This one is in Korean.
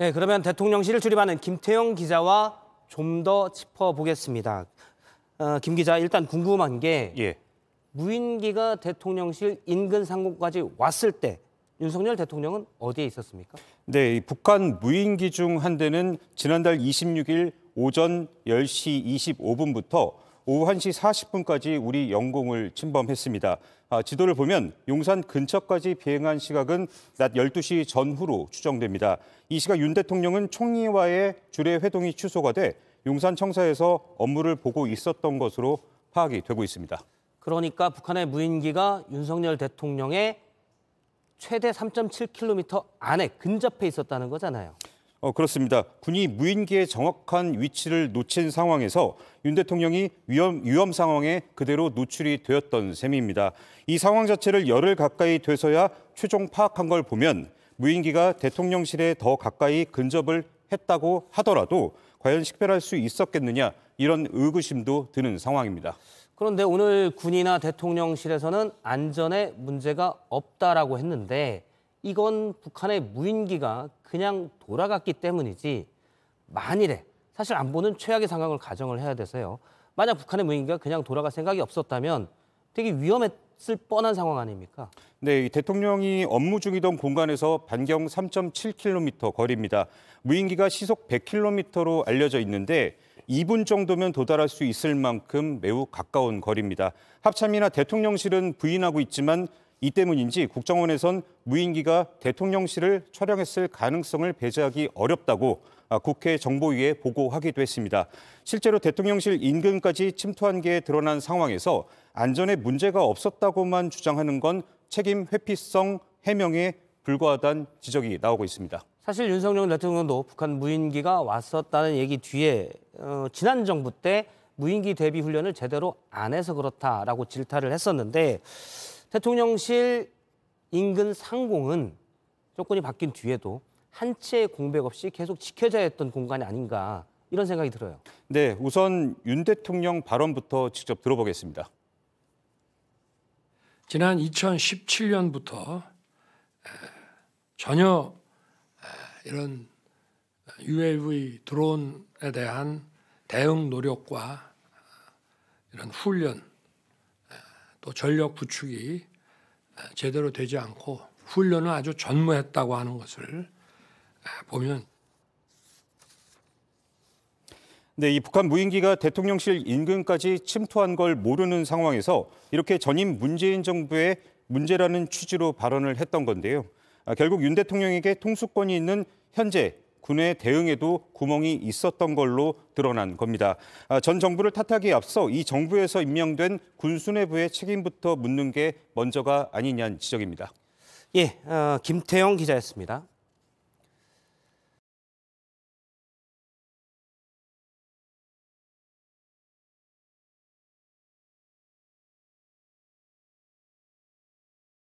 네, 그러면 대통령실을 출입하는 김태영 기자와 좀 더 짚어보겠습니다. 어, 김 기자, 일단 궁금한 게 예. 무인기가 대통령실 인근 상공까지 왔을 때 윤석열 대통령은 어디에 있었습니까? 네, 북한 무인기 중 한 대는 지난달 26일 오전 10시 25분부터 오후 1시 40분까지 우리 영공을 침범했습니다. 아, 지도를 보면 용산 근처까지 비행한 시각은 낮 12시 전후로 추정됩니다. 이 시각 윤 대통령은 총리와의 주례 회동이 취소가 돼 용산 청사에서 업무를 보고 있었던 것으로 파악이 되고 있습니다. 그러니까 북한의 무인기가 윤석열 대통령의 최대 3.7km 안에 근접해 있었다는 거잖아요. 어, 그렇습니다. 군이 무인기의 정확한 위치를 놓친 상황에서 윤 대통령이 위험, 위험 상황에 그대로 노출이 되었던 셈입니다. 이 상황 자체를 열흘 가까이 돼서야 최종 파악한 걸 보면 무인기가 대통령실에 더 가까이 근접을 했다고 하더라도 과연 식별할 수 있었겠느냐 이런 의구심도 드는 상황입니다. 그런데 오늘 군이나 대통령실에서는 안전에 문제가 없다라고 했는데 이건 북한의 무인기가 그냥 돌아갔기 때문이지 만일에 사실 안보는 최악의 상황을 가정을 해야 돼서요. 만약 북한의 무인기가 그냥 돌아갈 생각이 없었다면 되게 위험했을 뻔한 상황 아닙니까? 네, 대통령이 업무 중이던 공간에서 반경 3.7km 거리입니다. 무인기가 시속 100km로 알려져 있는데 2분 정도면 도달할 수 있을 만큼 매우 가까운 거리입니다. 합참이나 대통령실은 부인하고 있지만 이 때문인지 국정원에선 무인기가 대통령실을 촬영했을 가능성을 배제하기 어렵다고 아, 국회 정보위에 보고하기도 했습니다. 실제로 대통령실 인근까지 침투한 게 드러난 상황에서 안전에 문제가 없었다고만 주장하는 건 책임 회피성 해명에 불과하다는 지적이 나오고 있습니다. 사실 윤석열 대통령도 북한 무인기가 왔었다는 얘기 뒤에 어, 지난 정부 때 무인기 대비 훈련을 제대로 안 해서 그렇다라고 질타를 했었는데 대통령실 인근 상공은 조건이 바뀐 뒤에도 한 채의 공백 없이 계속 지켜져야 했던 공간이 아닌가 이런 생각이 들어요. 네, 우선 윤 대통령 발언부터 직접 들어보겠습니다. 지난 2017년부터 전혀 이런 UAV 드론에 대한 대응 노력과 어, 이런 훈련 또 전력 구축이 아, 제대로 되지 않고 훈련은 아주 전무했다고 하는 것을 아, 보면 네, 이 북한 무인기가 대통령실 인근까지 침투한 걸 모르는 상황에서 이렇게 전임 문재인 정부의 문제라는 취지로 발언을 했던 건데요. 아, 결국 윤 대통령에게 통수권이 있는 현재 군의 대응에도 구멍이 있었던 걸로 드러난 겁니다. 아, 전 정부를 탓하기에 앞서 이 정부에서 임명된 군수뇌부의 책임부터 묻는 게 먼저가 아니냐는 지적입니다. 예, 어, 김태영 기자였습니다.